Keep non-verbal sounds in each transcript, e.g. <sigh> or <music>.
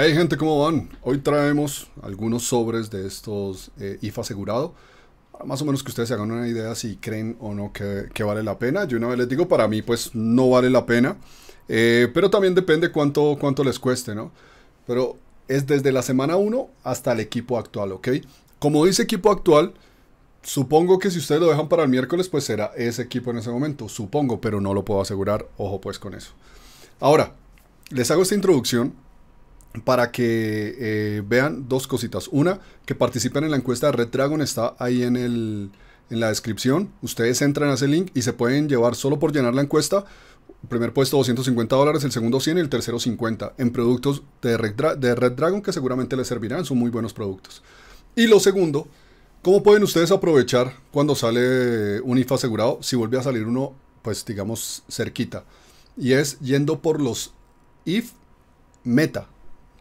Hey gente, ¿cómo van? Hoy traemos algunos sobres de estos eh, IFA asegurado. Más o menos que ustedes se hagan una idea si creen o no que, vale la pena. Yo una vez les digo, para mí pues no vale la pena. Eh, pero también depende cuánto, cuánto les cueste, ¿no? Pero es desde la semana 1 hasta el equipo actual, ¿ok? Como dice equipo actual, supongo que si ustedes lo dejan para el miércoles, pues será ese equipo en ese momento. Supongo, pero no lo puedo asegurar. Ojo pues con eso. Ahora, les hago esta introducción para que eh, vean dos cositas. Una, que participen en la encuesta de Red Dragon, está ahí en, la descripción. Ustedes entran a ese link y se pueden llevar solo por llenar la encuesta. primer puesto 250 dólares, el segundo 100 y el tercero 50 en productos de Red, Dragon que seguramente les servirán, son muy buenos productos. Y lo segundo, ¿cómo pueden ustedes aprovechar cuando sale un IFA asegurado si vuelve a salir uno, pues digamos, cerquita? Y es yendo por los IF meta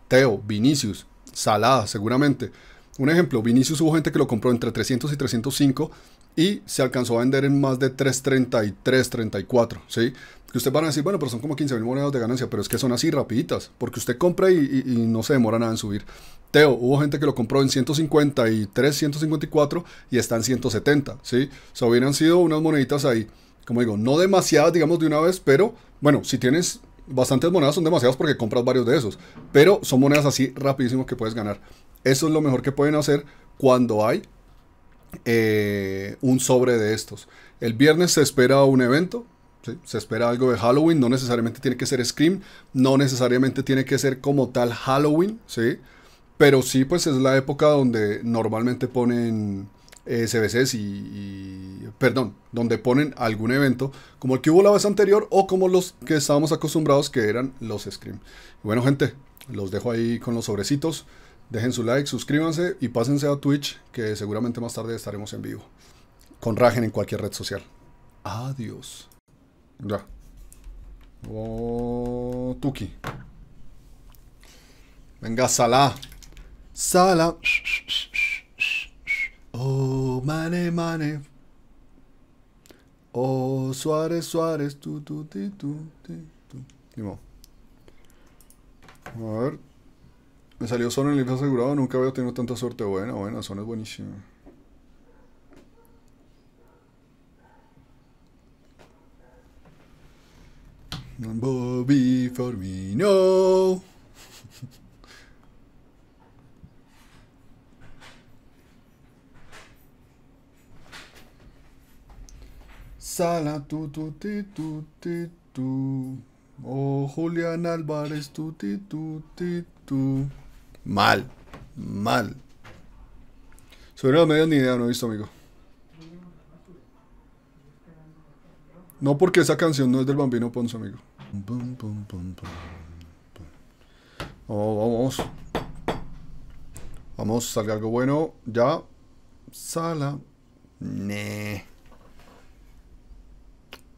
Teo, Vinicius, Salada, seguramente. Un ejemplo, Vinicius hubo gente que lo compró entre 300 y 305 y se alcanzó a vender en más de 333, 34, ¿sí? Que usted van a decir, bueno, pero son como 15 mil monedas de ganancia, pero es que son así rapiditas, porque usted compra y, no se demora nada en subir. Teo, hubo gente que lo compró en 153, 154 y está en 170, ¿sí? O sea, hubieran sido unas moneditas ahí, como digo, no demasiadas, digamos, de una vez, pero bueno, si tienes bastantes monedas son demasiadas porque compras varios de esos, pero son monedas así rapidísimo que puedes ganar. Eso es lo mejor que pueden hacer cuando hay eh, un sobre de estos. El viernes se espera un evento, se espera algo de Halloween, no necesariamente tiene que ser Scream, no necesariamente tiene que ser como tal Halloween, ¿sí? pero sí pues es la época donde normalmente ponen eh, y, y, Perdón, donde ponen algún evento como el que hubo la vez anterior o como los que estábamos acostumbrados que eran los Scream. Bueno, gente, los dejo ahí con los sobrecitos. Dejen su like, suscríbanse y pásense a Twitch, que seguramente más tarde estaremos en vivo. Con Ragen en cualquier red social. Adiós. Ya. Oh, Tuki. Venga, sala, sala mane, mane. Oh, Suárez, Suárez. tú tu, tú tu, Y A ver. Me salió solo en el libro asegurado. Nunca había tenido tanta suerte. Buena, buena. zona es buenísimo. Bobby no <laughs> Sala, tu, tu, ti, tu, ti, tu. Oh, Julián Álvarez, tu, ti, tu, ti, tu. Mal, mal. Sobre medio ni idea, no he visto, amigo. No porque esa canción no es del Bambino Ponzo, amigo. Oh, vamos. Vamos, salga algo bueno. Ya. Sala. Nee.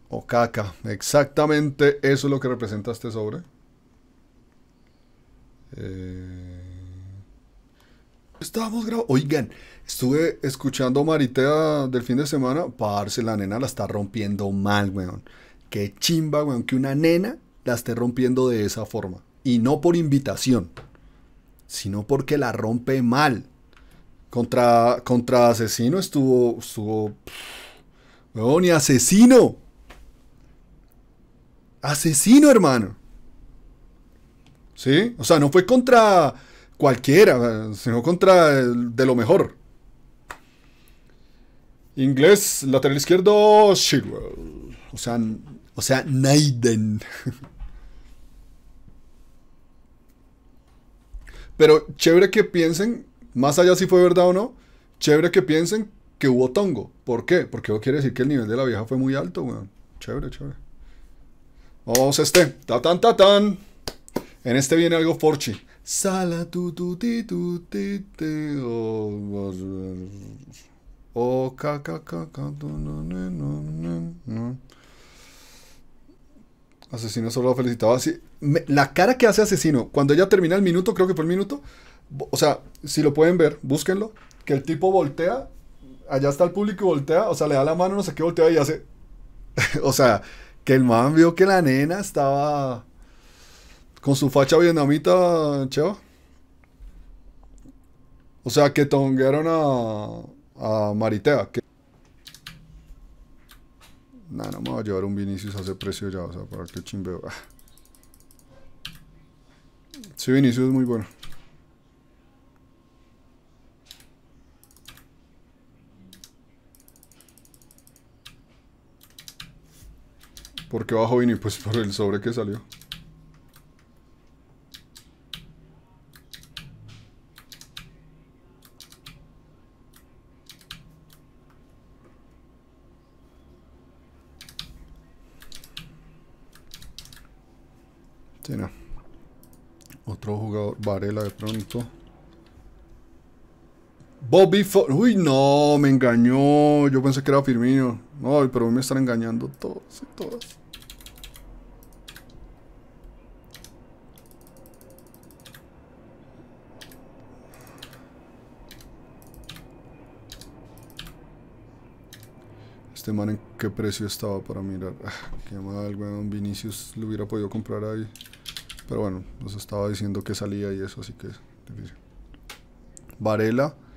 O caca. Exactamente eso es lo que representa este sobre. Eh... Estábamos grabando. Oigan, estuve escuchando Maritea del fin de semana. Parce, la nena la está rompiendo mal, weón. Qué chimba, weón, que una nena la esté rompiendo de esa forma. Y no por invitación, sino porque la rompe mal. Contra, contra Asesino estuvo. estuvo. weón, y Asesino asesino, hermano. ¿Sí? O sea, no fue contra cualquiera, sino contra eh, de lo mejor. Inglés, lateral izquierdo, Shirwell. O sea, o sea, Naiden. <laughs> Pero chévere que piensen, más allá si fue verdad o no, chévere que piensen que hubo tongo. ¿Por qué? Porque eso quiere decir que el nivel de la vieja fue muy alto, weón. chévere, chévere. Vamos a este. Ta tan tan. En este viene algo forchi Sala tu tu ti te o Asesino solo felicitaba así. la cara que hace Asesino cuando ella termina el minuto, creo que fue el minuto. O sea, si lo pueden ver, búsquenlo. Que el tipo voltea, allá está el público y voltea, o sea, le da la mano, no sé qué, voltea y hace. <laughs> o sea, que el man vio que la nena estaba con su facha vietnamita, Cheo O sea, que tonguearon a, a Maritea. Que... no me va a llevar un Vinicius a ese precio ya, o sea, para que chimbeo. Ah. Sí, Vinicius es muy bueno. ¿Por qué bajo Vini? Pues por el sobre que salió. Sí, Otro jugador, Varela de pronto. Bobby Ford. Uy, no, me engañó. Yo pensé que era Firmino. No, pero me están engañando todos y todas. Este man en qué precio estaba para mirar. Ah, qué mal, weón. Vinicius lo hubiera podido comprar ahí. Pero bueno, nos estaba diciendo que salía y eso, así que es difícil. Varela.